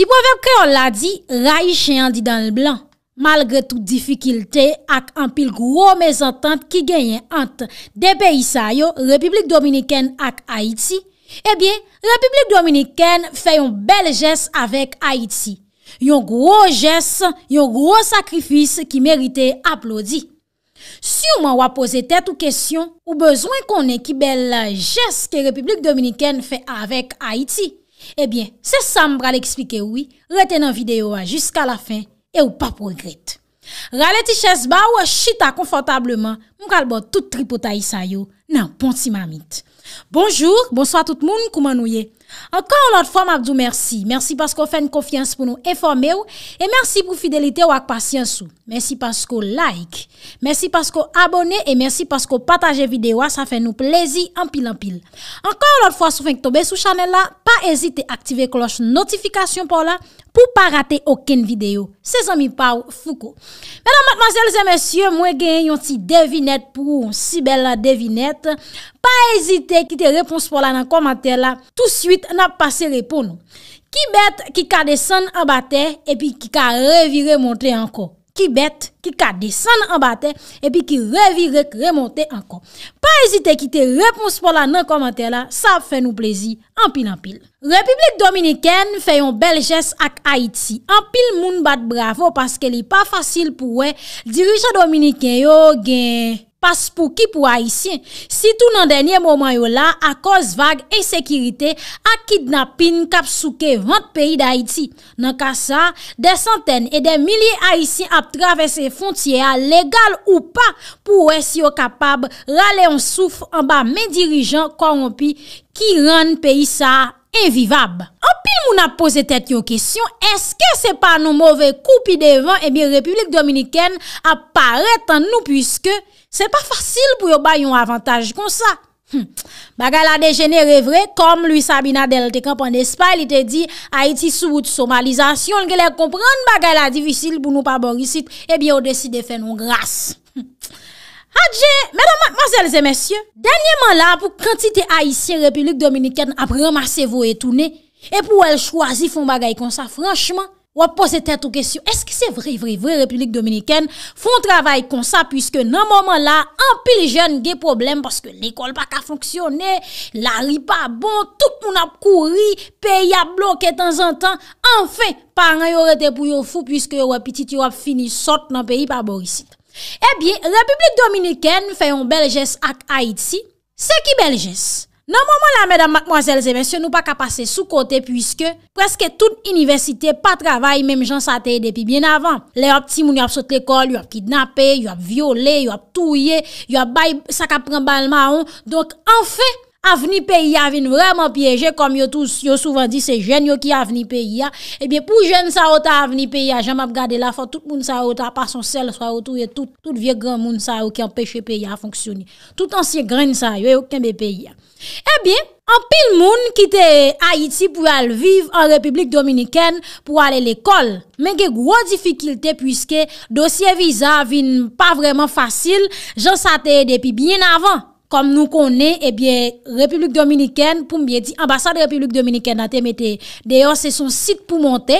Si pou avem kre on la di, rayi chen yon di dan l'blan. Malgre tout difikilte ak an pil gwo mezantante ki genyen ant. Debe isa yo, Republik Dominiken ak Haiti, ebyen, eh Republik Dominiken fe yon bel jes avèk Haiti. Yon gwo jes, yon gwo sakrifis ki merite aplodi. Si ou man wapose tet ou kesyon, ou bezwen konen ki bel jes ke Republik Dominiken fe avèk Haiti, Ebyen, eh se sam bral eksplike oui, reten nan videyo a jiska la fin e ou pa progrete. Raleti ches ba ou a chita konfortableman, mkal bot tout tripotay sa yo nan pon si mamit. Bonjour, bonsoit tout moun kouman ouye. Ankon ou lot fwa mabdou mersi, mersi pasko fèn kofyans pou nou enfome ou E mersi pou fidelite ou ak pasyans ou Mersi pasko like, mersi pasko abone E mersi pasko pataje videwa, sa fè nou plezi anpil anpil Ankon ou lot fwa sou fèn k tobe sou chanel la Pa ezite aktive kloche notifikasyon pou la Pou pa rate oken videyo, se zanmi pa ou fuko Mè nan matmazèl zè mèsyè, mwen gen yon ti devinet pou si bel la devinet Pa ezite ki te repons pou la nan komantè la, tout suit nan pase repon nou. Ki bet ki ka desen an batè, epi ki ka revirek remontè anko. Ki bet ki ka desen an batè, epi ki revirek remontè anko. Pa ezite ki te repons pou la nan komantè la, sa fe nou plezi, an pil an pil. Republik Dominikèn fè yon Belges ak Haiti. An pil moun bat bravo, paske li pa fasil pou we, dirijan Dominikèn yo gen... Pas pou ki pou Haitien, si tou nan denye moman yo la, a koz vague e sekirite a kidnapin kapsouke 20 peyi da Haiti. Nan ka sa, de santen e de mili Haitien ap travese fontye a legal ou pa pou wè si yo kapab rale yon souf an ba men dirijan korompi ki ren peyi sa evivab. ou na pose tet yo kesyon, eske se pa nou mouve koupi devan, ebi eh Republik Dominikèn aparet an nou, pwiske se pa fasil pou yo bay yon avantaj kon sa. Bagala dejenè revre, kom Louis Sabina Deltecamp en despay, li te di, Haiti soubout soumalizasyon, lge lè kompran bagala divisil pou nou pa borisit, ebi eh yo desi defen nou gras. Adje, mèdèm mwazèl zè mèsyè, denyèman la pou krantite Haitien Republik Dominikèn ap remase vou etounè, E pou el chwazi fon bagay kon sa, franchman, wap pose tè tou kesyon, eske se vre vre vre Republik Dominikèn fon travay kon sa, pwiske nan moman la, an pil jen gen problem, paske l'ekol pa ka fonksyonè, la ri pa bon, tout moun ap kouri, pe ya blokè tan zan tan, an fe, paran yo rete pou yo fou pwiske yo wap piti ti wap fini sot nan peyi pa borisi. E eh bi, Republik Dominikèn fè yon Belges ak Haiti, se ki Belges? Nan moun moun la, mèdam, mòzèl, zè mèsyon, nou pa ka pase sou kote, pwiske preske tout universite, pa travay, mèm jan sa tey depi bien avan. Lè ap ti moun yon ap sote ekol, yon ap kidnape, yon ap viole, yon ap touye, yon ap bay sa ka pren balman an. Donk, an fe, avni peyi avin vreman pyeje, kom yon souvan di se jen yon ki avni peyi ya, ebyen eh pou jen sa ota avni peyi ya, jan map gade la fòt, tout moun sa ota, apas son sel sa oto, yon tout vie gran moun sa o, ki ap peche peyi ya fonksyoni. Tout ans Ebyen, eh an pil moun kite Haiti pou al viv an Republik Dominikèn pou ale l'ekol. Men gen gwo difikilte pwiske dosye viza vin pa vreman fasil, jansate depi bien avan. Kom nou konen, ebyen, eh Republik Dominikèn pou mbiye di ambasade Republik Dominikèn na temete deyon se son sit pou monte.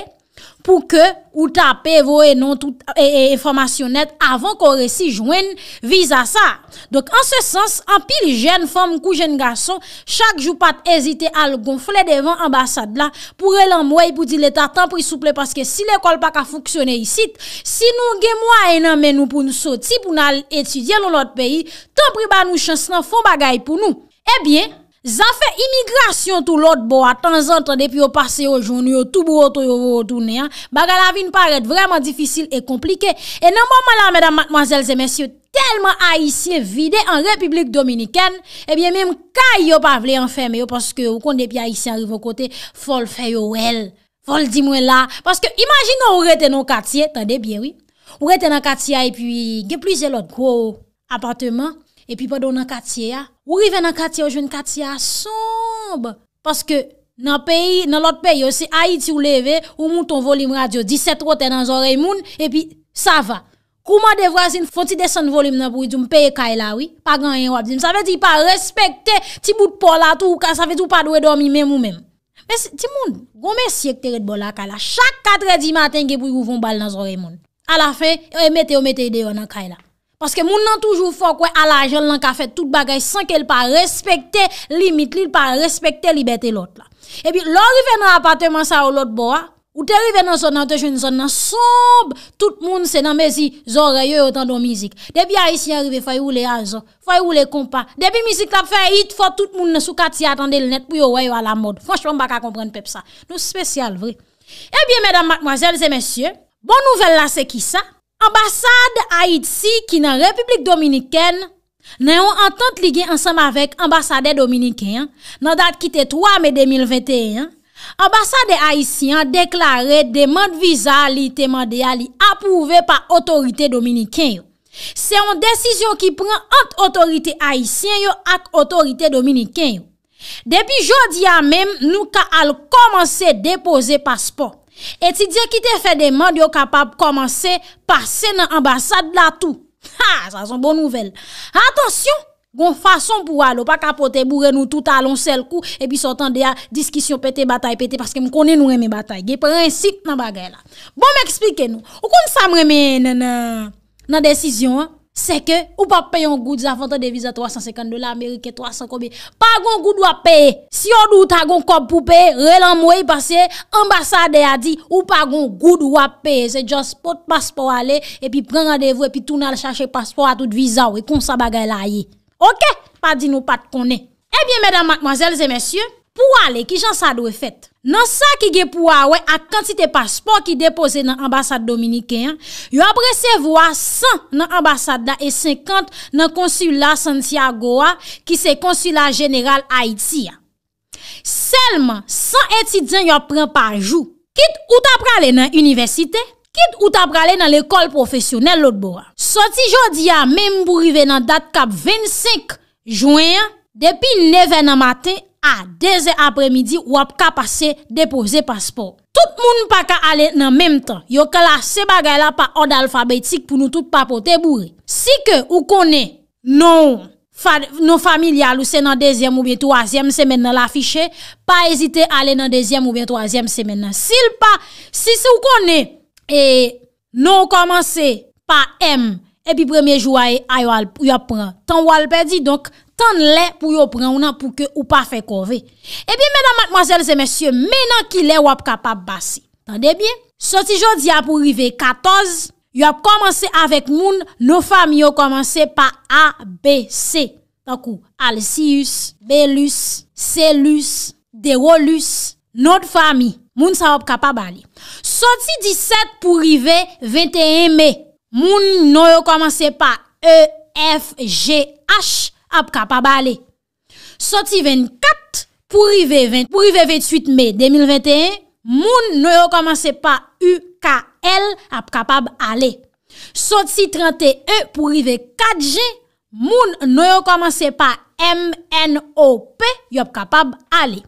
pou ke ou tape vo e non tout e informasyon net avon kon resi jwen viza sa. Dok an se sens, an pil jen fom kou jen gason, chak jou pat ezite al gonfle devan ambasad la, pou re lan mwoy pou di leta tan pri souple, paske si l'ekol pa ka foksyone isit, si nou gen mwa enan men nou pou nou soti pou nou al etudyen nou lot peyi, tan pri ba nou chans nan fon bagay pou nou. E eh bien... Zan fe imigrasyon tou lot bo a tan zan, tan depi yo pase yo jouni, yo tou bo yo tou yo yo tou neyan, baga la vin paret vreman difisil e komplike. E nan mouman la, mèdam, mwazèl, zè mèsyou, telman a isye vide an Republik Dominikèn, ebyen eh mèm kaya yo pa vle yon fèmè yo, paske yo konde depi a isye arrivo kote, fol fè yo wèl, fol di mwen la. Paske imagino ou reten an katye, tan depi, oui, ou reten an katye a, epi, ge plize lot gro apatèman, et puis pendant dans quartier ou rive dans quartier ou jeune quartier sombre parce que dans pays dans l'autre pays aussi Haïti ou levé ou mouton volume radio 17 rote dans oreille moun et puis ça va Comment des voisins font-ils descendre volume dans pour me payer kay là oui pas grand rien ça veut dire pas respecter petit bout de port là tout ça veut dire pas doit dormir même ou même mais ti moun gon monsieur qui terre de bol là chaque 4 du matin tu pour ouvrir balle dans l'oreille moun à la fin eh, mettez mettez dehors dans kay parce que moun nan toujours fort quoi à l'argent l'en ka fait tout bagay sans qu'elle pas respecter limite li pas respecter liberté l'autre Et puis l'on rive dans l'appartement, ça ou l'autre bois ou te rive dans son dans une zone dans sombre tout moun se nan mezi zoreye autant de musique. Depuis haïtien arrivé fay ou les azo, fay ou les compas. Depuis musique la fait hit faut tout attendait le net pou yo pour à la mode. Franchement pas comprendre peuple ça. Nous spécial vrai. Eh bien mesdames mademoiselles et messieurs, bonne nouvelle là c'est qui ça? Ambasade Haït si ki nan Republik Dominikèn nan yon an tante ligye ansam avek ambasade Dominikèn nan dat ki te 3 me 2021, ambasade Haït si an deklare deman viza li teman deya li apouve pa otorite Dominikèn yo. Se yon desisyon ki pren ant otorite Haït si an yo ak otorite Dominikèn yo. Depi jodi ya menm nou ka al komanse depose paspon. Dieu qui t'a fait des demandes, sont capable de commencer à passer dans l'ambassade là tout. Ha, ça une bonne nouvelle. Attention, Gon façon pour aller, pas capoter bourrer nous tout à long seul coup et puis sortant des discussions pété bataille pété parce que me connais nous aimer bataille. un principe dans la là. Bon m'expliquez nous. Ou comme ça me dans nan nan décision hein? Se ke, ou pa pay yon goud zavante de viza 350 dola, Amerike 300 kobye. Pa goun goud wap paye. Si yon dout a goun kob pou paye, relan mwoyi pase, ambasade a di, ou pa goun goud wap paye. Se just pot paspo ale, e pi pren radevou, e pi touna la chache paspo a tout viza ou, e kon sa bagay la ye. Ok? Pa di nou pat konen. E eh bien, mèdames, mèdames, mèdames, mèdames, pou wale ki jan sa dwe fet. Nan sa ki ge pou wale ak kantite paspor ki depose nan ambasade Dominikien, yo apre se vwa 100 nan ambasade da e 50 nan konsulat Santiago a ki se konsulat general Haiti a. Selman 100 etidyen yo pren pa jou, kit ou ta prale nan universite, kit ou ta prale nan lekol profesyonel lot bo a. Soti jodi a, mem pou rive nan dat kap 25 Jouen, depi 9 an maten, A, deze apremidi wap ka pase depoze paspor. Tout moun pa ka ale nan menm tan. Yo ke la se bagay la pa od alfabetik pou nou tout pa pote bouri. Si ke ou kone nou non familial ou se nan dezyem ou be twazyem semen nan la fiche, pa ezite ale nan dezyem ou be twazyem semen nan. Si se ou kone nou komanse pa M, epi premye jwa e a yo alp yop pran. Tan yo alp e di, donk tan le pou yop pran, ou nan pou ke ou pa fe kove. Epi menan matmazel se mesye, menan ki le wap kapab basi. Tande bien? Soti jodi a pou rive 14, yop komanse avèk moun, nou fami yo komanse pa A, B, C. Donk ou? Alcius, Belus, Selus, Derolus, nou fami, moun sa wap kapab ali. Soti 17 pou rive 21 mey, Moun nou yo komanse pa EFGH ap kapab ale. Soti 24, pou rive 28 me 2021, moun nou yo komanse pa UKL ap kapab ale. Soti 31, pou rive 4G, moun nou yo komanse pa MNOP ap kapab ale.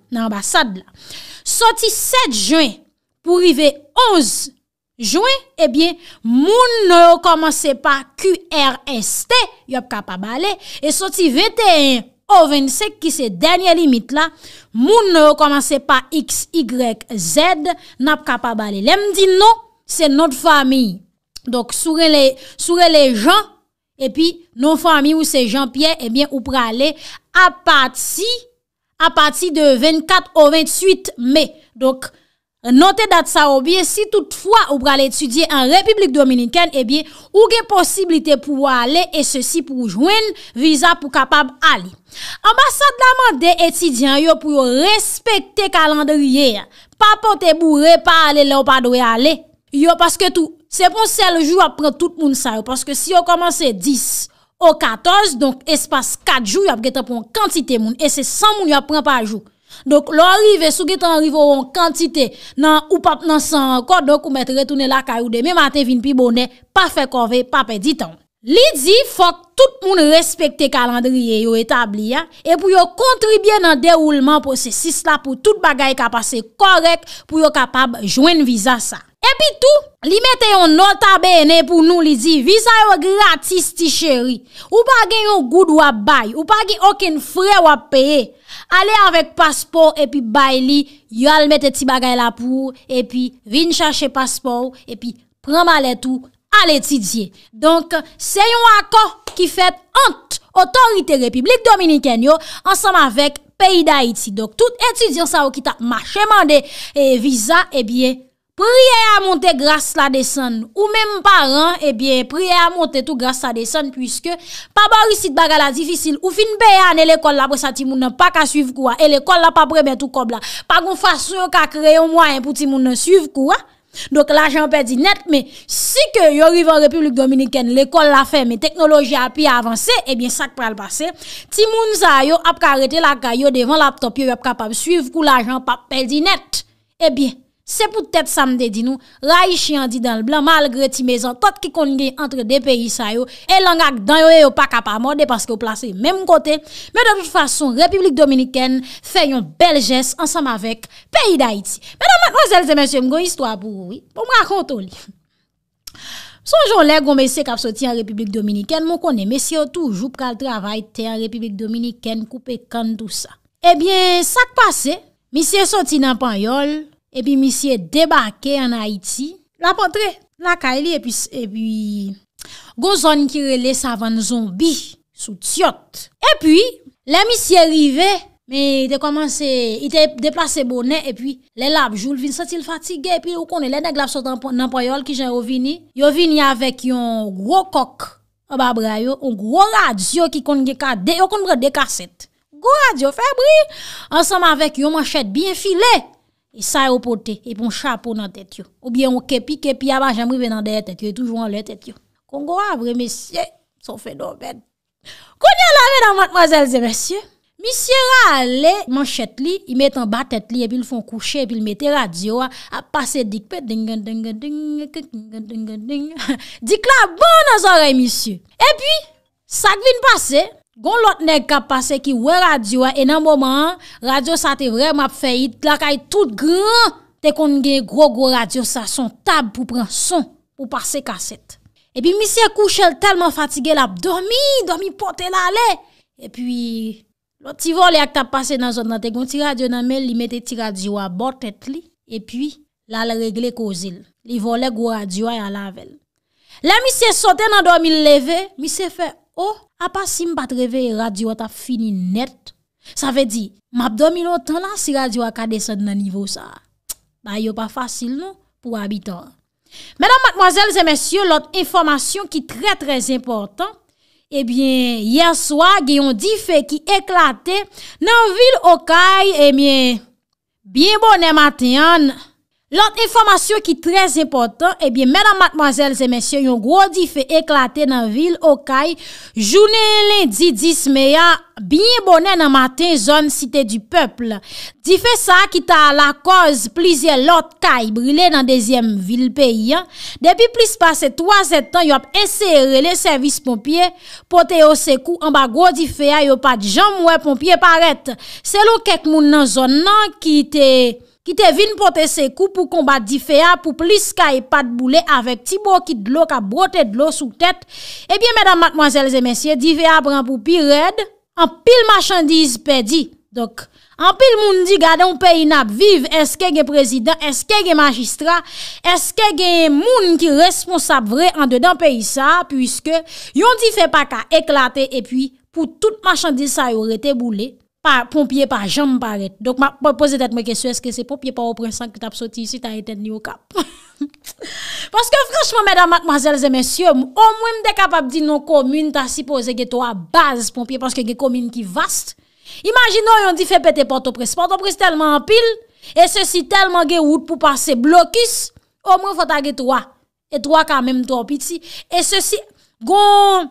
Soti 7 juen, pou rive 11 juen, Jouen, ebyen, eh moun nou komanse pa Q, R, S, T, yop kapabale, e soti 21 ou 25 ki se denye limit la, moun nou komanse pa X, Y, Z, nap kapabale. Lem di nou, se not fami, dok soure le, soure le jan, e pi nou fami ou se jan piye, ebyen, eh ou prale, apati, apati de 24 ou 28 me, dok. Non te dat sa ou bie si toutfwa ou pral etudye an Republik Dominiken e eh bie ou ge posibilite pou wale e se si pou jouen viza pou kapab ali. Ambasade la mande etidyan yo pou yo respekte kalandriye, pa pote bou repa ale le ou pa doye ale. Yo paske tou, se pon sel jou ap pran tout moun sa ou, paske si yo komanse 10 ou 14, donk espase 4 jou yo ap gete pran kantite moun, e se 100 moun yo ap pran pa jou. Dok lor rive sou getan rive ou an kantite nan ou pap nan san an kote dok ou mette retoune la kayou de me maten vin pi bonen pa fe kove pap editan. Li di fok tout moun respekte kalandriye yo etabli ya E pou yo kontribye nan deroulman pou se sis la pou tout bagay ka pase korek Pou yo kapab jwen viza sa E pi tou, li mette yon nota bene pou nou li di Viza yo gratis ti cheri Ou pa gen yon goud wap bay Ou pa gen okin fre wap peye Ale avek paspor e pi bay li Yo al mette ti bagay la pou E pi vin chashe paspor E pi pran maletou Al etidye. Donk se yon akon ki fet ant otorite Republik Dominiken yo ansam avek peyi da iti. Donk tout etidye sa eh ou ki ta macheman de viza ebyen priye a monte grase la desen. Ou menm paran ebyen priye a monte tou grase la desen. Puiske pa barisit bagala difisil ou fin beyan el ekol la pou sa ti moun nan pa ka suyv kwa. El ekol la pa premen tou kob la. Pa goun fasyon ka kreyon mwayen pou ti moun nan suyv kwa. Donc l'argent perdit net, mais si que yo arrive en République dominicaine, l'école la fait, mais technologie a pu avancer, eh bien ça peut le passer. Ti moun sa yo la caillou devant laptop yo capable suivre kou l'argent pas perdit net. Eh bien Se pou tèt samde di nou, rayi chyan di dan l blan malgre ti mezan tot ki kon nge entre de peyi sa yo e langak dan yo yo pa kapamode paske yo plase yon menm kote. Men de tout fason, Republik eh Dominikèn fè yon bel jens ansam avek peyi da iti. Men a man, nozèl zè men sè, mgo yon istwa pou yon, pou mwa akontou li. Son joun lè gwo mè sè kap soti an Republik Dominikèn, mw konè mè sè yo toujou pral travay te an Republik Dominikèn koupe kan tout sa. Ebyen, sak pase, mi sè soti nan pan yol. E pi misye debake an Haiti. La potre, la kaili, e pi gozon ki rele sa van zonbi sou tsyot. E pi, le misye rive, me ite komanse, ite deplase bonen, e pi le labjoul vin, sotil fatige, e pi ou konen le deg labjoul nanpoyol ki jen rovini. Yo vini avek yon gro kok, ou gro radyo ki konen ge kade, yo konen ge de kased. Gro radyo febri, ansam avek yon manchet bin file, ça au poté et bon un chapeau dans tête ou bien un kepi kepi a venant jamais dans derrière tête toujours en l'air tête Congo vrai messieurs son fait la mesdames mademoiselles et messieurs Monsieur allez, manchette li, il met en bas tête li et puis il font coucher et puis il mette radio à passer dick pe, ding ding ding ding ding ding ding. la bonne oreilles monsieur. Et puis ça vient passer Gon lot nek kap pase ki we radywa E nan moman, radywa sa te vreman ap feyit La kay e tout gran Te kon nge gro go radywa sa son tab pou pran son Pou pase kaset E pi misye kouchel telman fatige la Dormi, dormi pote la le E pi Lot ti vo le ak tap pase nan zon nan te Gon ti radywa nan men li mette ti radywa bote te li E pi la le regle ko zil Li vo le go radywa ya la vel La misye sote nan dormi leve Misye fe Ou, oh, apas si m pa treve, radywa ta fini net. Sa ve di, m ap domi nou ton la si radywa ka desen nan nivou sa. Ba yo pa fasil nou pou abiton. Menan matmoazel zemesye, lot informasyon ki tre trez importan. Ebyen, yerswa, geyon di fe ki eklate nan eh vil okay, ebyen, bien eh bonen matyan. Lant informasyon ki trez epotan, ebyen eh menan matmazel zemesye yon gro di fe eklate nan vil okay, jounen lindy disme ya binyen bonen nan maten zon site du pepl. Di fe sa ki ta la koz plizye lot kay brile nan dezyem vil peyi. Depi pliz pase 3 etan yon ap esere le servis pompye, pote yo seku anba gro di fe ya yon pat jamwe pompye paret. Se lou kek moun nan zon nan ki te... ki te vin pote se kou pou kombat di fea pou plis ka e pat boulè avèk ti bo ki dlo ka brote dlo sou tèt, ebyen mèdam matmwazèl zè mèsyè, di fea pran pou pi rèd, an pil machandiz pe di. Dok, an pil moun di gade ou pe inap viv, eske ge prezident, eske ge magistrat, eske ge moun ki responsab vre an dedan pe isa, puisque yon di fe pa ka eklate e pi pou tout machandiz sa yore te boulè. pompye pa jamb paret. Dok ma pose det me kesyo, eske se pompye pa opresan ki tap soti isi, ta eten ni okap. Paske fransman, medan matmazelze mensyon, o mwen de kapap di nou komyne, ta si pose ge to a baz pompye, paske ge komyne ki vast. Imaginon yon di fe pete portopres, portopres telman apil, e sosi telman ge wout pou pase blokis, o mwen fota ge to a, e to a kan menm to a piti. E sosi, gon,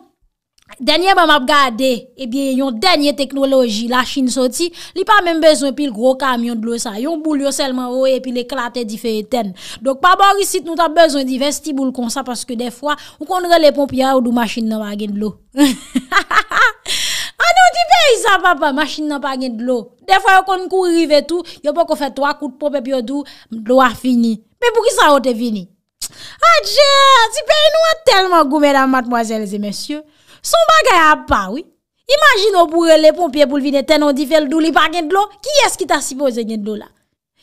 Denye mam ap gade, ebyen eh yon denye teknoloji, la chine soti, li pa men bezon pi l gro kamyon dlo sa. Yon boulyo selman oye, pi l eklate di fey eten. Dok pa bari bon, sit nou ta bezon di vestiboul kon sa, paske defwa, ou kontre le pompia ou dou masjine nan pa gen dlo. A ah, nou ti pey sa papa, masjine nan pa gen dlo. Defwa yon kontre kou rive tou, yon pou kon fey 3 kout pop e pi yon dou, mdlo a fini. Me pou ki sa o te vini? Ah, a dje, si pey nou a telman goumedan matmoazelze mesyou. Son bagay a pas oui. Imagine ou pour les pompiers pour venir tenon dit fel douli pa gen de l'eau. Qui est-ce qui t'a supposé gen de l'eau là?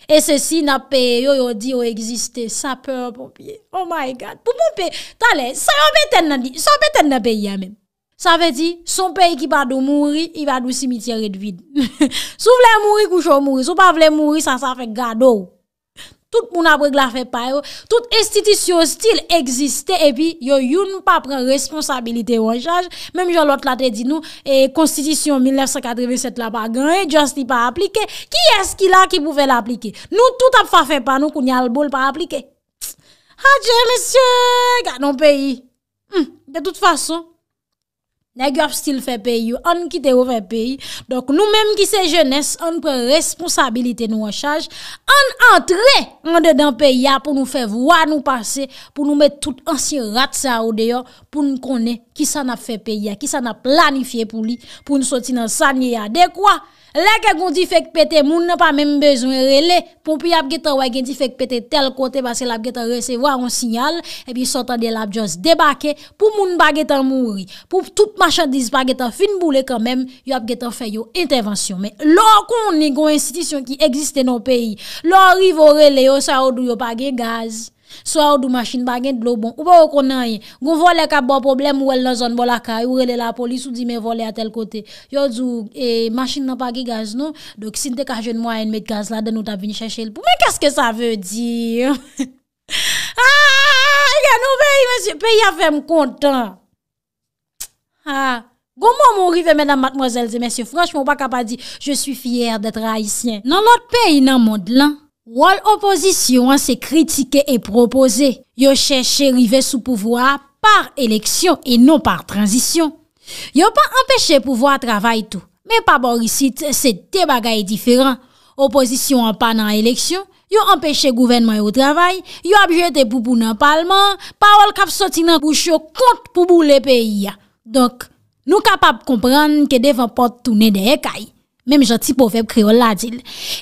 Et ceci n'a payé, yo yo dit yo existe, sapeur pompier. Oh my god. Pour pompier, t'allez, ça yon beten nan dit ça beten nan pays hein, même. Ça veut dire, son pays qui va de mourir, il va de cimetière de vide. si vous voulez mourir, couche mourir. Si vous voulez mourir, ça, ça fait gado. Tout moun apreg la fe payo, tout estitisyon stil egziste, epi yo yon pa pren responsabilite wan chaj, menm jolot la te di nou, konstitisyon 1987 la pa ganye, justi pa aplike, ki esk il a ki pouve la aplike? Nou tout ap fa fe panou koun yal bol pa aplike. Adjèr lesye, gade an peyi. De tout fason. style fait pays, on quitte pays. Donc nous-mêmes qui c'est jeunesse, on prend responsabilité nous en charge, on entre en dedans pays pour nous faire voir nous passer, pour nous mettre tout ancien rat ça au dehors pour nous connaître qui ça n'a fait pays, qui ça n'a planifié pour lui, pour nous sortir dans ça ni quoi Lè ke gondi fèk pète, moun nan pa mèm bezwen relè. Pon pi ap getan wè gen di fèk pète tel kote basèl ap getan resevwa an sinyal. E pi sotan de la bjoz debake, pou moun ba getan mouri. Pou tout machandise ba getan finboule kan mèm, yo ap getan fè yo intervensyon. Men lò kon ni goun institisyon ki egziste nan peyi. Lò rivo relè yo sa odou yo bagè gaz. Soit ou dou machine pa de l'eau bon. Ou pas ou konan yen. Gon vole ka bon problème ou elle nan zone bon la ka. Ou rele la police ou di mais vole à tel côté. Yo dou, eh, machine n'a pas gaz non. Donc si n'te ka jeune moyen met gaz là, nous ta vini chercher le Mais qu'est-ce que ça veut dire? ah, y'a nou pays, monsieur, pays a fait content. Ah. Comment mon rive, mesdames, mademoiselles et messieurs, franchement, pas capable de dire, je suis fier d'être haïtien. Dans notre pays, dans le monde, là, Wal opozisyon an se kritike e propoze, yo chèche rive sou pouvoa par eleksyon e non par tranzisyon. Yo pa empèche pouvoa travay tou, men pa borisit se debaga e diferan. Opozisyon an pa nan eleksyon, yo empèche gouvenman yo travay, yo abjete poubou nan palman, pa wal kap soti nan boucho kont poubou le peyi. Donk, nou kapap kompran ke devan pot toune de hekay. Mem jan ti pou feb kreol la dil.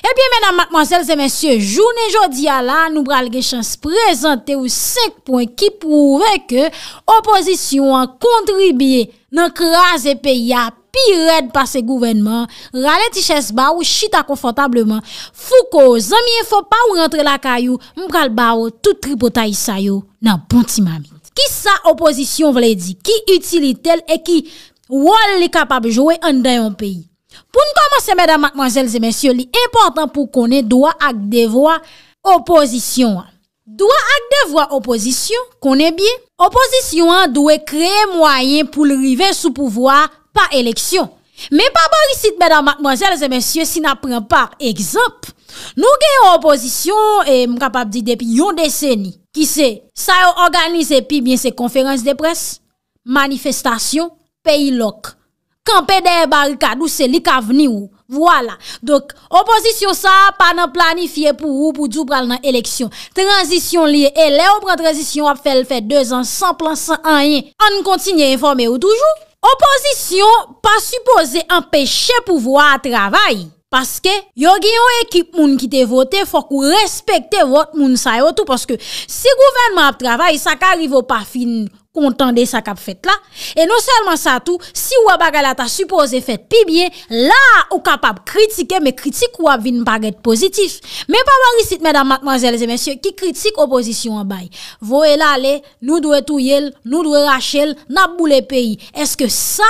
Ebyen menan matmanzel zemensye, jounen jodi ala, nou bral ge chans prezante ou sekpon ki pouve ke opozisyon an kontribye nan kras e peya pi red pa se gouvenman, rale ti ches ba ou chita konfotableman, fou ko zan miye fò pa ou rentre la kayou, mbral ba ou tout tripo ta isayou nan bonti mamin. Ki sa opozisyon vle di? Ki utili tel e ki wale li kapab jowe an dayon peyi? Poun komanse, mèdame, mèdame, mèdame, mèdame, li important pou konen dwa ak devwa oposisyon an. Dwa ak devwa oposisyon, konen biye, oposisyon an dwe kreye mwayen pou le rive sou pouvoi pa eleksyon. Mè pa barisit, mèdame, mèdame, mèdame, mèdame, mèdame, si na pren par ekzamp, nou gen yon oposisyon, e m kapap di depi yon deseni, ki se, sa yo organize pi biye se konferans de pres, manifestasyon, peyi lok. Kampède e barikad ou se li ka veni ou. Voilà. Dok, oposisyon sa pa nan planifiye pou ou pou djou pral nan eleksyon. Transisyon li e le ou pran transisyon ap fèl fèl 2 an, 100 plan, 100 an yen. An kontinye informe ou toujou. Oposisyon pa supose empèche pou vou a travay. Paske, yo giyon ekip moun ki te vote, fòk ou respekte vote moun sa yo tou. Paske, si gouvenman ap travay, sa ka rivo pa fin... kontande sa kap fet la. E non selman sa tou, si wap bagalata supose fet pi bie, la ou kapap kritike, me kritik wap vin baget pozitif. Me pa wari sit, medan matman zelze mensyo, ki kritik opozisyon wabay. Vo e la le, nou dwe tou yel, nou dwe rachel, nap bou le peyi. Eske sa,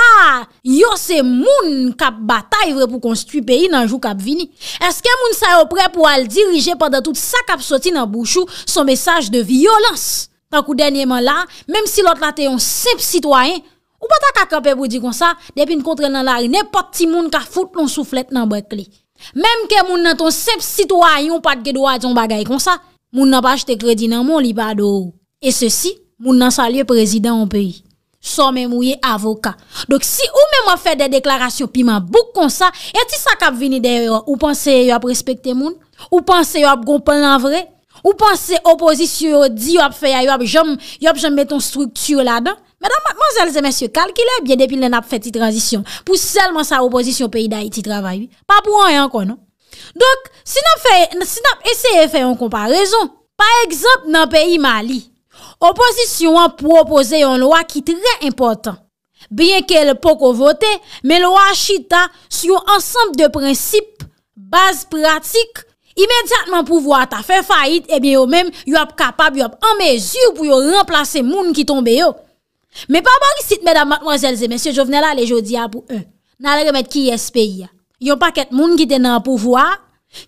yo se moun kap batay vre pou konstu peyi nan jou kap vini. Eske moun sa yo pre pou al dirije padan tout sa kap soti nan bouchou, son mesaj de violans. Takou denye man la, mèm si lot la te yon sep sitwayen, ou pata kakope bou di kon sa, depin kontre nan lari, nepot ti moun ka foute loun souflet nan beklik. Mèm ke moun nan ton sep sitwayen yon patke dwa di yon bagay kon sa, moun nan pache te kredi nan moun liba do ou. E se si, moun nan salye prezident an peyi. Son mèm ouye avoka. Dok si ou mèm an fè de deklarasyon pi man bou kon sa, eti sa kap vini deri yo, ou panse yo ap respekte moun, ou panse yo ap goupan nan vreye, Ou panse opozisyon di yo ap fè ya yo ap jom meton strukturyon la dan? Mèdan manzèl zè mèsyo kalkile, bè depil nan ap fè ti tranjisyon, pou selman sa opozisyon peyi da iti travay. Pa pou an yon kon. Dok, si nan ap fè, si nan ap eseye fè yon komparèzon, pa ekzamp nan peyi Mali, opozisyon an pou opozè yon loa ki trè important. Bien ke lè pou kou vote, men loa chita sou yon ansanp de prinsip, baz pratik, imediatman pouvwa ta fe fayit, ebyen eh yo mèm yo ap kapab, yo ap an mezur pou yo remplase moun ki tombe yo. Mè pa ban ki sit mèdam matmozèlze, mèsyo, jò vnen la le jodi apou, nan remèd ki yè spèy ya. Yo pa ket moun ki ten nan pouvwa,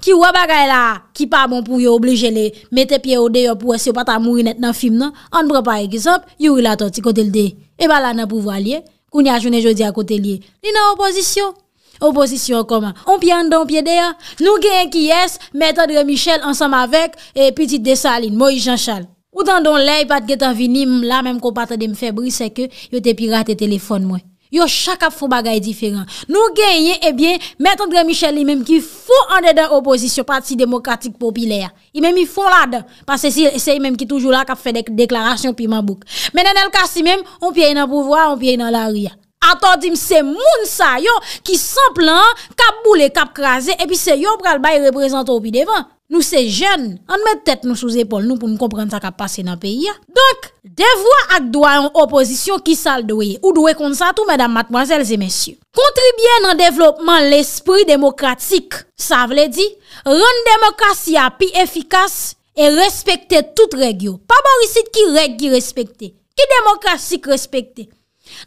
ki wè bagay la, ki pa moun pou yo oblijèle, mète piye ou de yo pou wè se yo pata moun net nan film nan, an bre pa ekizop, yo wè la ton ti kote lde, eba eh la nan pouvwa liye, koun ya jounen jodi akote liye. Li nan opozisyon, Oposisyon koma? On pi an dan, on pi deya. Nou genye ki yes, mette André Michel ansam avek, e petit desaline, Moïse Jean Chal. O tan don lè, pat getan vinim, la menm ko pat adem febri, seke, yo te pirate telefon mwen. Yo chak ap fo bagay diferan. Nou genye, ebyen, eh mette André Michel li menm ki fo an de dan oposisyon pat si demokratik popilya. I menm i fo la dan. Pas se si menm ki toujou la kap fe deklarasyon pi mabouk. Menen el kasi menm, on pi enan pouvoa, on pi enan la riyan. Ator di mse moun sa yo ki san plan, kap boule, kap kraze, epi se yo pral bay reprezento pi devan. Nou se jen, an mèd tèt nou sou zépol nou pou nou kompren ta kap pase nan peyi ya. Donk, devwa ak doyan opozisyon ki sal doye ou doye kon sa tou, mèdam matmwazèl zè mèsyou. Kontribyen nan devlopman l'esprit demokratik, sa vle di, ren demokrasi api efikas e respekte tout reg yo. Pa bor isit ki reg ki respekte, ki demokrasik respekte.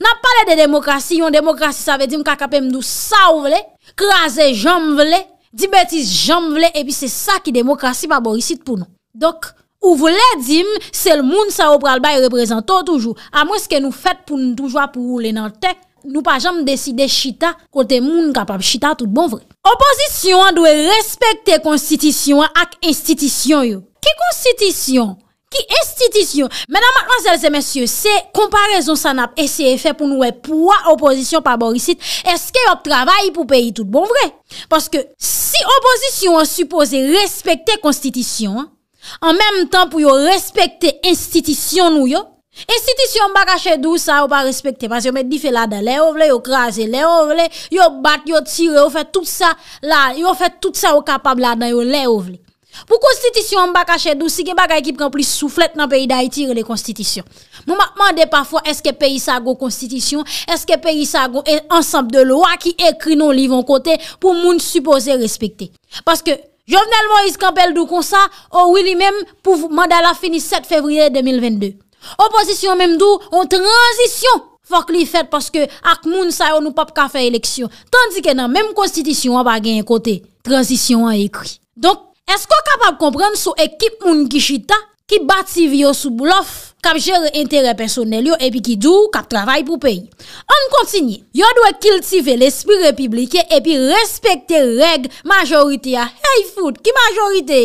Nan pale de demokrasi, yon demokrasi sa ve dim kakapem nou sa ou vle, krasè jom vle, di betis jom vle, epi se sa ki demokrasi pa borisit pou nou. Dok, ou vle dim, sel moun sa ou pral baye reprezento toujou, a mwen se ke nou fet pou nou toujwa pou ou le nan te, nou pa jom deside chita kote moun kapap chita tout bon vre. Oposisyon dwe respekte konstitisyon ak institisyon yo. Ki konstitisyon? ki estitisyon. Menan, madman, zelze, mensyon, se komparezon san ap ese e fe pou nou e pou a oposisyon pa borisit, eske yop travay pou peyi tout bon vre? Paske si oposisyon an supose respekte konstitisyon, an menm tan pou yo respekte estitisyon nou yo, estitisyon mba kache dou sa ou pa respekte, pas yo met di fe lada le ovle, yo kraze le ovle, yo bat, yo tire, yo fet tout sa la, yo fet tout sa ou kapab lada yo le ovle. Pou konstitisyon an bak a chedou, si gen bak a ekip kan plis souflet nan peyi da itire le konstitisyon. Mou mak mande pafwa, eske peyi sa go konstitisyon, eske peyi sa go ansap de loa ki ekri non li von kote pou moun supose respekte. Paske, jomnel moun iskampel dou konsa, ou wili mem pou mandala finis 7 fevrier 2022. Opposisyon mem dou, on transisyon fok li fet paske ak moun sa yo nou pap ka fey eleksyon. Tandike nan mem konstitisyon an bagen yon kote, transisyon an ekri. Donk, Esko kapap kompren sou ekip moun ki chita ki bati vyo sou boulof kap jere interè personel yo epi ki djou kap travay pou peyn. An kontinye, yo dwe kiltive l'espri republikye epi respekte reg majorite ya. Hey food, ki majorite?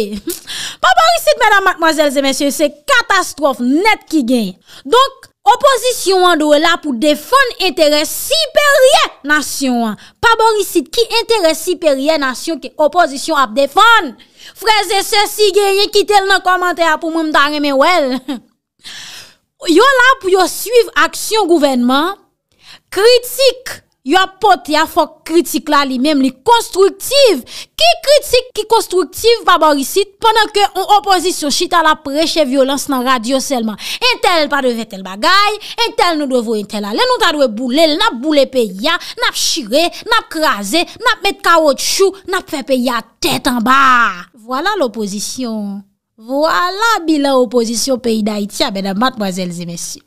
Paborisite, mèdam, mwazèl, zè mèsyon, se katastrof net ki gen. Donk, oposisyon an dwe la pou defon interè siperye nasyon an. Paborisite, ki interè siperye nasyon ki oposisyon ap defon? Freze se si genye ki tel nan komante apou moun mtare me wel. Yo la pou yo suiv aksyon gouvenman, kritik, Yo apote ya fok kritik la li menm li konstruktiv. Ki kritik ki konstruktiv pa ba risit pwennan ke yon opozisyon chita la preche violans nan radyo selman. Entel pa dwe vete l bagay, entel nou dwe vwe entel ale. Nou ta dwe boule, nap boule pe ya, nap shire, nap kreaze, nap met ka wot chou, nap fe pe ya tete an ba. Vwala l opozisyon. Vwala bi la opozisyon peyi da iti ya beda matmwazelzi mesi.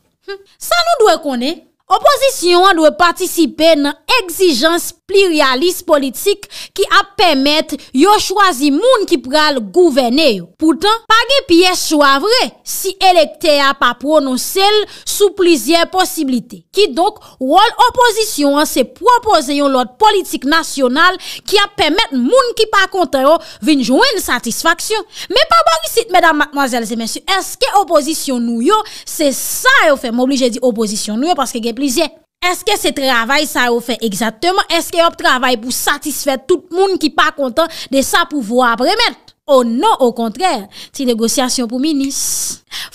Sa nou dwe konen? opwazisyon an lwè patisipe nan egzijans peyote. pli realist politik ki ap pemet yo chwazi moun ki pral gouvene yo. Poutan, pa ge piye chwa vre, si elekte a pa prononsel sou plizye posibilite. Ki donk, rol opozisyon an se propose yon lot politik nasyonal ki ap pemet moun ki pa kontre yo vinjouen n satisfaksyon. Me pa barisit, medam, mademoiselles et messieurs, eske opozisyon nou yo, se sa yo fe moblije di opozisyon nou yo paske ge plizye plizye. Eske se travay sa ou fe exactement? Eske yop travay pou satisfet tout moun ki pa kontan de sa pou vo ap remet? Ou nou, ou kontrè, ti negosyasyon pou minis.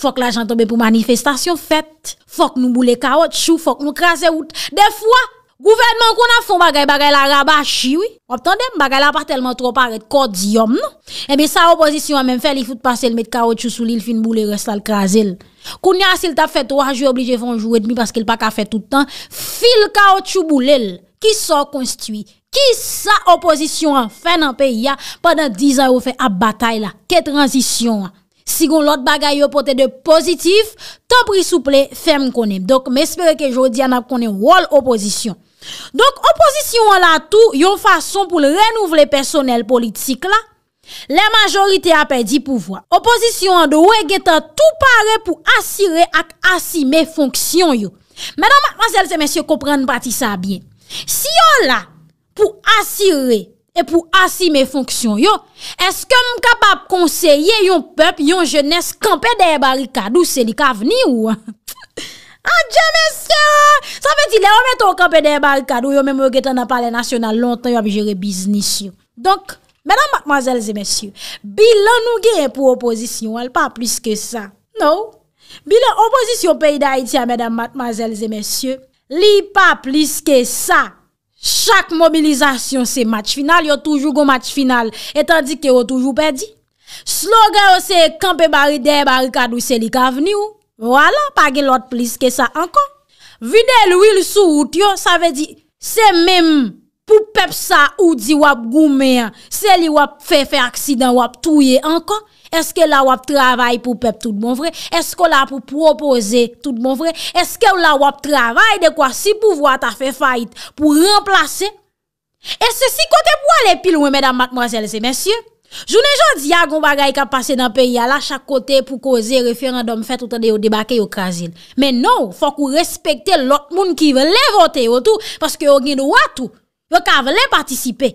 Fok la jantobè pou manifestasyon fèt. Fok nou boule kaotchou, fok nou kraserout. De fwa! Gouvernment kon a fon bagay bagay la rabache, wè. Wè, wè, bagay la pa telman tro paret kod ziyom, wè. Non? Ebe eh sa opozisyon a men fè, li foute pasel met kaot sou solil fin boule restal krasel. Kon yasil ta fè tro, a jwè oblije fon jwè dmi paske l pak a fè toutan. Fil kaot sou boule, ki sor konstuit. Ki sa opozisyon a fè nan peyi a, padan dizay ou fè a batay la. Ke transisyon a? Si yon lot bagay yo pote de pozitif, tan prisouple, fem konen. Donk mespere ke jodi anap konen wol opozisyon. Donk opozisyon an la tou, yon fason pou renouvle personel politik la, le majorite apè di pouvoi. Opozisyon an do we geta tou pare pou asire ak asime fonksyon yo. Menan, mademansel se mensyo, kopren pati sa bien. Si yon la pou asire ak, E pou asime fonksyon yo, eske m kapap konseye yon pep yon jenes kampede e barikadou se li ka veni ou? Adjè mèsyè, sa fè ti lè wè mè ton kampede e barikadou yon mè mè mè gètan nan pale nasyon nan lontan yon ap jere biznis yo. Donk, mèdèm matmazèl zè mèsyè, bi lè nou gen yon pou opozisyon, lè pa plis ke sa. Nou, bi lè opozisyon pey da iti a mèdèm matmazèl zè mèsyè, li pa plis ke sa. Chak mobilizasyon se match final, yo toujougo match final etan di ke yo toujougo perdi. Slogan yo se, kampe bari deb, bari kadwise li ka veni ou. Wala, pa gen lot plis ke sa ankon. Videl will sou out yo, sa ve di, se memm. Pou pep sa ou di wap goumeyan, se li wap fe fe aksidan, wap touye ankon, eske la wap travay pou pep tout bon vre, eske la pou propose tout bon vre, eske la wap travay de kwa si pou vwa ta fe fayt pou remplase, eske si kote pou wale pil wè mèdam matmoazel se mèsyè, jounè jò di ya goun bagay ka pase nan peyi ala chak kote pou koze referandom fet ou tande yo debake yo krasil, men nou fò kou respekte lòk moun ki vele vote yo tou, paske yo gine wato, Ve ka vle patisipe,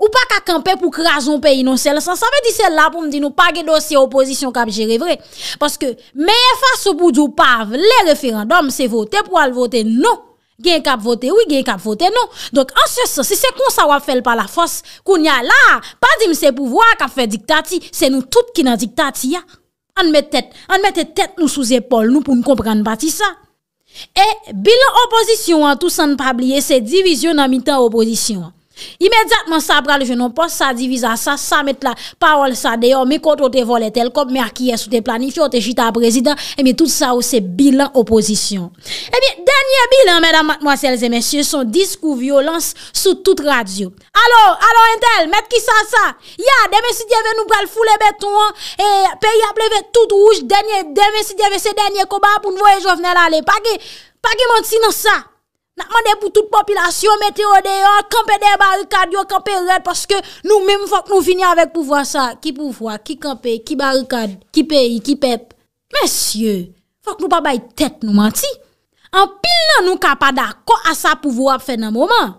ou pa ka kampe pou krason pe yon sel sa, sa ve di sel la pou mdi nou pa ge dosye oposisyon kap jere vre. Paske, meye fase pou djou pa vle referandom se vote pou al vote nou, gen kap vote ou gen kap vote nou. Dok ansese, se se kon sa wap fel pa la fos, koun ya la, pa di mse pou vwa kap fe diktati, se nou tout ki nan diktati ya. An mette tet, an mette tet nou sou zepol nou pou nou kompren bati sa. E bilo opozisyon an tou san pabliye se divizyon nan mitan opozisyon an. Imediatman sa pral jenon pos sa divisa sa, sa met la pawol sa deyo Me kontro te voletel, kop me akiye sou te planifyo, te jita prezident Emi eh tout sa ou se bilan oposisyon Emi eh denye bilan mèdam mwasele zemesye, son disk ou violans sou tout radio Alo, alo entel, met ki sa sa Ya, deme si diyeve nou pral foule beton an, peyi apleve tout ouj Deme si diyeve se denye kobar pou nou voye jovnel ale Pake, pake monti nan sa Na mande pou tout popilasyon, meteode, kampede, barikad, yon kampede red, paske nou mèm fòk nou fini avèk pou vwa sa. Ki pou vwa, ki kampede, ki barikad, ki peyi, ki pep. Mèsyè, fòk nou pa bay tèt nou manti. An pil nan nou ka pa dakò a sa pou vwa ap fè nan mouman.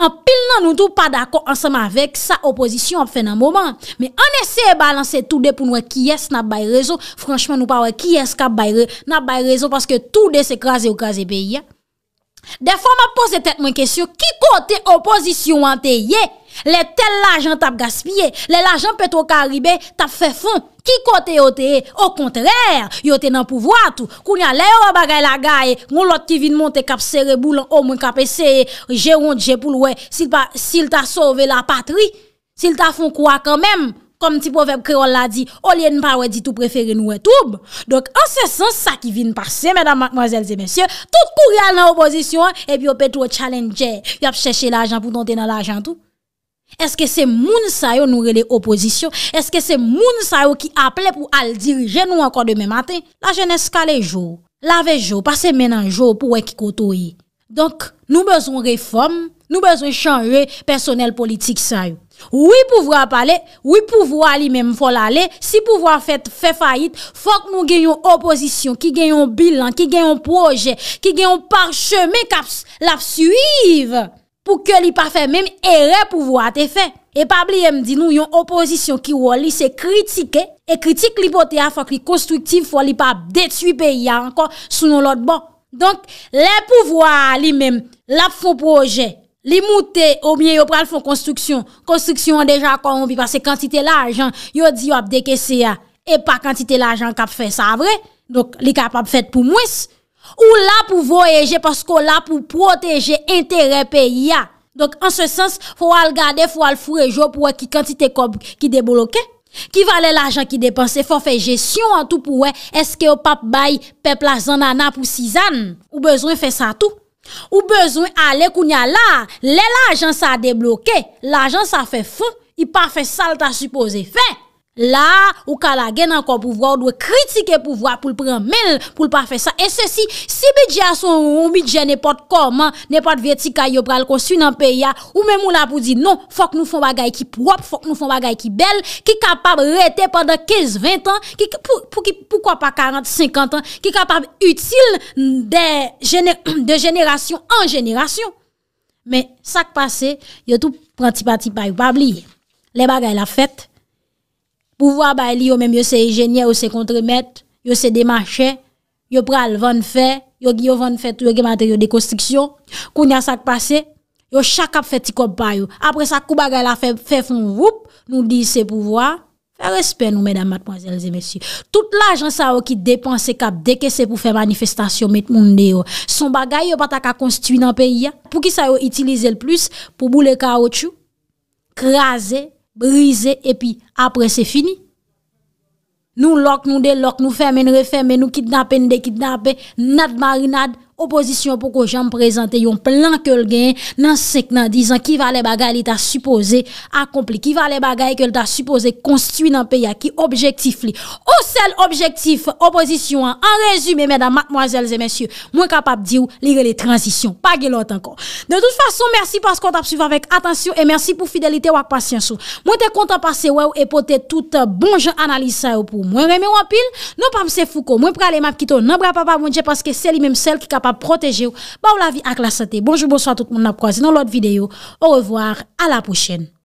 An pil nan nou tou pa dakò ansèm avèk sa opozisyon ap fè nan mouman. Mè an ese balanse tout de pou nou wè ki yes na bay rezo. Franchman nou pa wè ki yes na bay rezo paske tout de se kraze ou kraze peyi ya. Defon ma pose tet mwen kesyon, ki kote opozisyon an te ye, le tel lajan tap gaspye, le lajan peto karibe tap fe fon, ki kote yo te ye, o kontrèr, yo te nan pouvoatou, kounya le yo bagay la gaye, ngon lot ti vin monte kap sere boulan, o mwen kap eseye, je ronde je boulwe, sil ta sove la patri, sil ta fon kwa kanmem. kom ti povep kreol la di, olye npa wè di tou preferi nou wè toub, donk ansesan sa ki vin pase, mèdam, mwazèl, zè mèsyè, tout kou rial nan oposisyon, epi wè petou wè challenger, wè ap chèche l'ajan pou tonte nan l'ajan tou. Eske se moun sayo nou wè le oposisyon? Eske se moun sayo ki aple pou al dirije nou ankon demè matè? La jènes kalè jou, lave jou, pase menan jou pou wè ki koto yi. Donk nou bezon reform, nou bezon chanre personel politik sayo. Ou yi pouvwa pale, ou yi pouvwa li menm fol ale, si pouvwa fet fe fayit, fok nou gen yon opozisyon ki gen yon bilan, ki gen yon proje, ki gen yon par cheme kap laf suyiv pou ke li pa fe menm e repouvwa te fe. E pabli yem di nou yon opozisyon ki wali se kritike, e kritike li pote a fok li konstruktif fol li pa detui pe ya ankon sou nou lot bon. Donk, le pouvwa li menm laf fol proje. Li moutè ou mien yo pral fon konstruksyon, konstruksyon an dejan akwa an bi, pasè kantite la ajan, yo di wap deke se a, e pa kantite la ajan kap fè sa avre, donk li kap ap fèt pou mwis, ou la pou voyeje, pasko la pou proteje interè pe ya. Donk an se sens, fò al gade, fò al fure jo pou wè ki kantite kob ki deboloke, ki vale la ajan ki depanse, fò fè jesyon an tou pou wè, eske yo pap bay pe plazan an ap ou sizan, ou bezre fè sa tou. Ou bezwen ale kou nya la, le la ajan sa de bloke, la ajan sa fe fè, i pa fe salta supose fè. La, ou ka la gen an kon pou vwa, ou dwe kritike pou vwa pou l pran men, pou l pa fe sa. E se si, si bidja son ou bidja ne pot koman, ne pot veti kayo pral konsu nan peya, ou men mou la pou di, non, fok nou fon bagay ki prop, fok nou fon bagay ki bel, ki kapab rete pandan 15-20 an, pou kwa pa 40-50 an, ki kapab util de jeneration an jeneration. Men, sak pase, yo tou pranti pati payo pabli, le bagay la fette. pouvoir ba li yo même yo c'est ingénieur yo c'est contremaître yo c'est démarché yo pral vendre fait yo yo vendre fait tout yo matériel matériaux de construction kounya ça passé yo chaque a fait tikop ba yo après ça kou bagay la fait fait fond whoop nous dit c'est pouvoir faire respect nous mesdames mademoiselles et messieurs tout l'argent ça qui dépense cap c'est pour faire manifestation mettre monde dehors son bagay yo pas ta construire dans pays pour qui ça yo utiliser le plus pour bouler caoutchouc craser Brise epi apre se fini. Nou lok, nou de lok, nou ferme, nou referme, nou kidnape, nou de kidnape, nat marinade. oposisyon pou ko jan m prezante yon plan ke l gen nan sek nan dizan ki va le bagay li ta supose akompli, ki va le bagay ke l ta supose konstuit nan peya ki objektif li. Ou sel objektif oposisyon an rezume men dan matmoazel zemensye, mwen kapap di ou li re le transisyon, pa gilot ankon. De tout fason euh, mersi non, pas kon ta psuva vek, atensyon e mersi pou fidelite wak pasyansou. Mwen te konta pase wè ou e pote tout bon jan analise sa ou pou. Mwen reme wapil non pa mse fuko, mwen prale map kito nan bra pa pa mwen dje paske se li menm sel ki kapa protégé protéger ou la vie avec la santé. Bonjour, bonsoir tout le monde. Dans l'autre vidéo. Au revoir. À la prochaine.